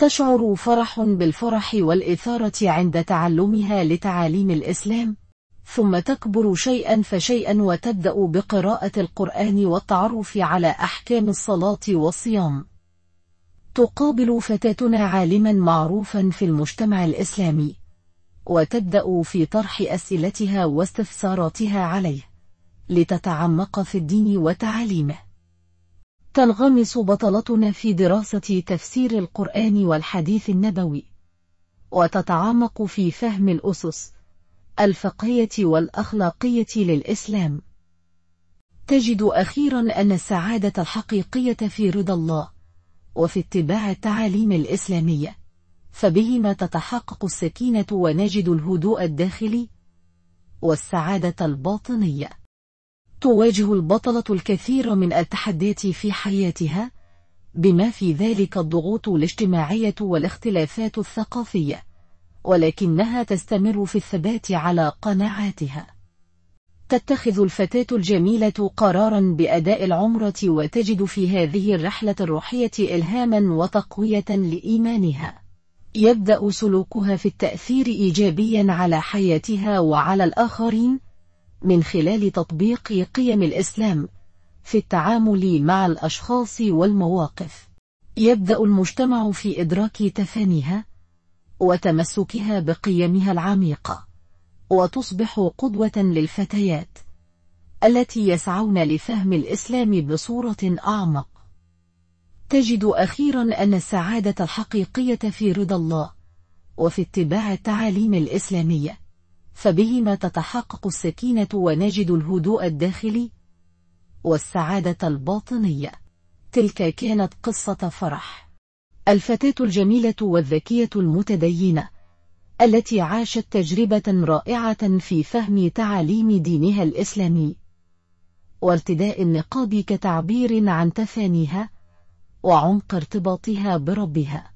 تشعر فرح بالفرح والإثارة عند تعلمها لتعاليم الإسلام ثم تكبر شيئا فشيئا وتبدأ بقراءة القرآن والتعرف على أحكام الصلاة والصيام تقابل فتاتنا عالما معروفا في المجتمع الإسلامي وتبدأ في طرح أسئلتها واستفساراتها عليه لتتعمق في الدين وتعاليمه تنغمس بطلتنا في دراسة تفسير القرآن والحديث النبوي وتتعمق في فهم الأسس الفقهية والأخلاقية للإسلام تجد أخيرا أن السعادة الحقيقية في رضا الله وفي اتباع التعاليم الإسلامية فبهما تتحقق السكينة ونجد الهدوء الداخلي والسعادة الباطنية تواجه البطلة الكثير من التحديات في حياتها بما في ذلك الضغوط الاجتماعية والاختلافات الثقافية ولكنها تستمر في الثبات على قناعاتها تتخذ الفتاة الجميلة قرارا بأداء العمرة وتجد في هذه الرحلة الروحية إلهاما وتقوية لإيمانها يبدأ سلوكها في التأثير إيجابيا على حياتها وعلى الآخرين من خلال تطبيق قيم الإسلام في التعامل مع الأشخاص والمواقف يبدأ المجتمع في إدراك تفانيها وتمسكها بقيمها العميقة وتصبح قدوة للفتيات التي يسعون لفهم الإسلام بصورة أعمق تجد أخيرا أن السعادة الحقيقية في رضا الله وفي اتباع التعاليم الإسلامية فبهما تتحقق السكينة ونجد الهدوء الداخلي والسعادة الباطنية تلك كانت قصة فرح الفتاة الجميلة والذكية المتدينة التي عاشت تجربة رائعة في فهم تعاليم دينها الإسلامي وارتداء النقاب كتعبير عن تفانيها وعمق ارتباطها بربها